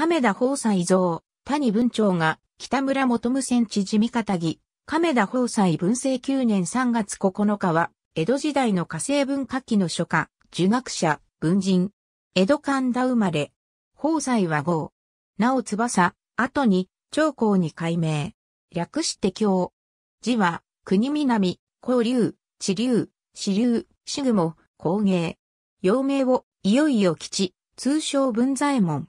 亀田宝斎像、谷文長が、北村元無線地味方木、亀田宝斎文政9年3月9日は、江戸時代の火星文化期の書家、儒学者、文人、江戸神田生まれ、宝斎は号、なお翼、後に、長江に改名。略して京。字は、国南、交流、地流、支流、死も、工芸。陽明を、いよいよ基地、通称文左衛門。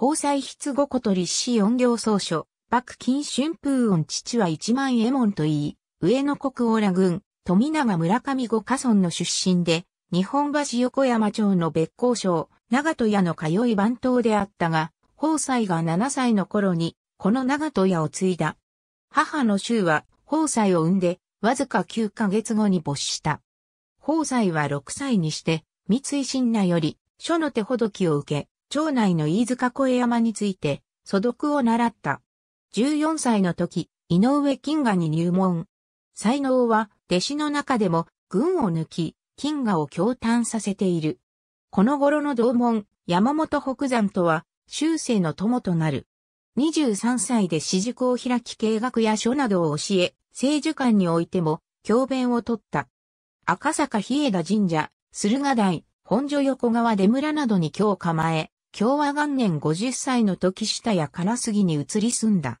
宝彩筆五個と立志四行草書、幕金春風音父は一万右衛門と言い、上野国オラ軍、富永村上五家村の出身で、日本橋横山町の別校省、長戸屋の通い番頭であったが、宝彩が7歳の頃に、この長戸屋を継いだ。母の衆は、宝彩を産んで、わずか9ヶ月後に没した。宝彩は6歳にして、三井信奈より、書の手ほどきを受け、町内の飯塚越山について、素読を習った。14歳の時、井上金河に入門。才能は、弟子の中でも、群を抜き、金河を共嘆させている。この頃の同門、山本北山とは、修正の友となる。23歳で私塾を開き経学や書などを教え、聖樹館においても、教鞭を取った。赤坂日枝神社、駿河台、本所横川出村などに今日構え、共和元年50歳の時下や金杉に移り住んだ。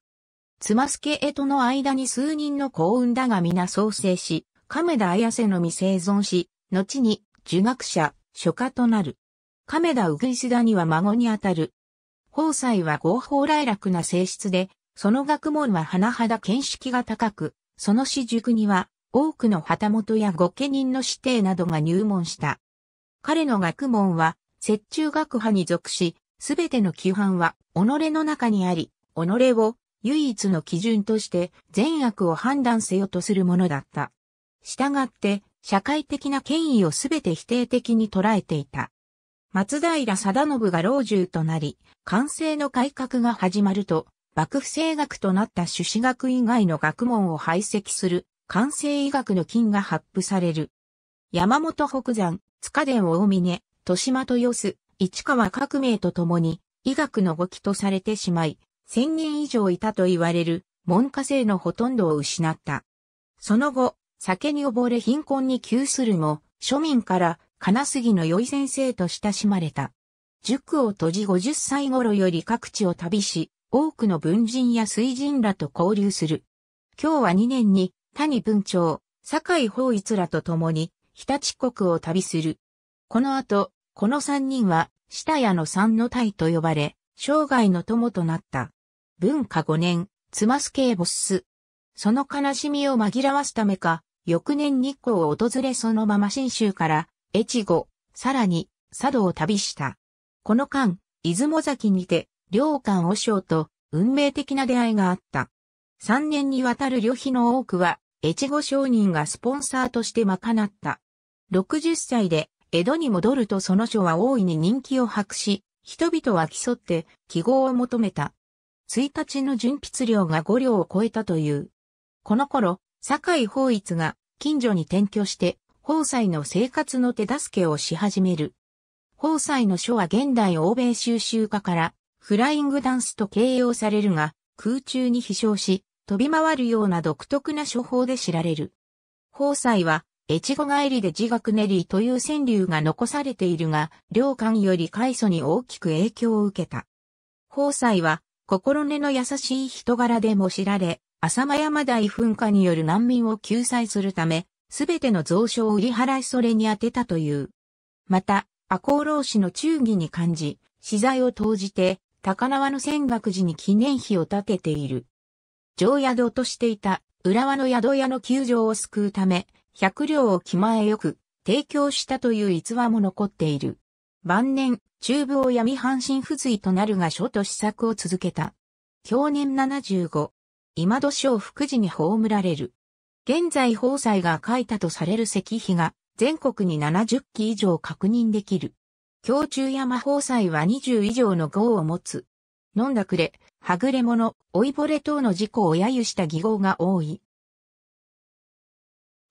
妻助江との間に数人の幸運だが皆創生し、亀田綾瀬のみ生存し、後に、儒学者、書家となる。亀田うぐいすだには孫にあたる。宝斎は合法来楽な性質で、その学問は甚だ見識が高く、その私塾には、多くの旗本や御家人の指定などが入門した。彼の学問は、雪中学派に属し、すべての規範は己の中にあり、己を唯一の基準として善悪を判断せよとするものだった。従って、社会的な権威をすべて否定的に捉えていた。松平定信が老中となり、完成の改革が始まると、幕府政学となった朱子学以外の学問を排斥する、完成医学の金が発布される。山本北山、塚伝大峰、豊島豊洲、市川革命とともに、医学の語気とされてしまい、千人以上いたと言われる、門下生のほとんどを失った。その後、酒に溺れ貧困に窮するも、庶民から金杉の良い先生と親しまれた。塾を閉じ50歳頃より各地を旅し、多くの文人や水人らと交流する。今日は2年に、谷文長、酒井法一らと共に、日立国を旅する。この後、この三人は、下屋の三の隊と呼ばれ、生涯の友となった。文化五年、つますけボス。その悲しみを紛らわすためか、翌年日光を訪れそのまま新州から、越後、さらに、佐渡を旅した。この間、出雲崎にて、両官和尚と運命的な出会いがあった。三年にわたる旅費の多くは、越後商人がスポンサーとして賄った。60歳で江戸に戻るとその書は大いに人気を博し、人々は競って記号を求めた。1日の純筆量が5両を超えたという。この頃、堺法一が近所に転居して、法裁の生活の手助けをし始める。法裁の書は現代欧米収集家からフライングダンスと形容されるが、空中に飛翔し、飛び回るような独特な処方で知られる。法裁は越後帰りで自学練りという川柳が残されているが、両官より開祖に大きく影響を受けた。宝斎は、心根の優しい人柄でも知られ、浅間山大噴火による難民を救済するため、すべての蔵書を売り払いそれに当てたという。また、赤穂浪士の忠義に感じ、資材を投じて、高輪の泉岳寺に記念碑を建てている。上宿としていた浦和の宿屋の窮状を救うため、百両を気前よく提供したという逸話も残っている。晩年、中部を闇半身不随となるが書と試作を続けた。去年75。今年を福寺に葬られる。現在宝斎が書いたとされる石碑が全国に70基以上確認できる。京中山宝斎は20以上の号を持つ。飲んだくれ、はぐれ者、老いぼれ等の事故を揶揄した義号が多い。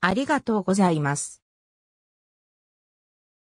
ありがとうございます。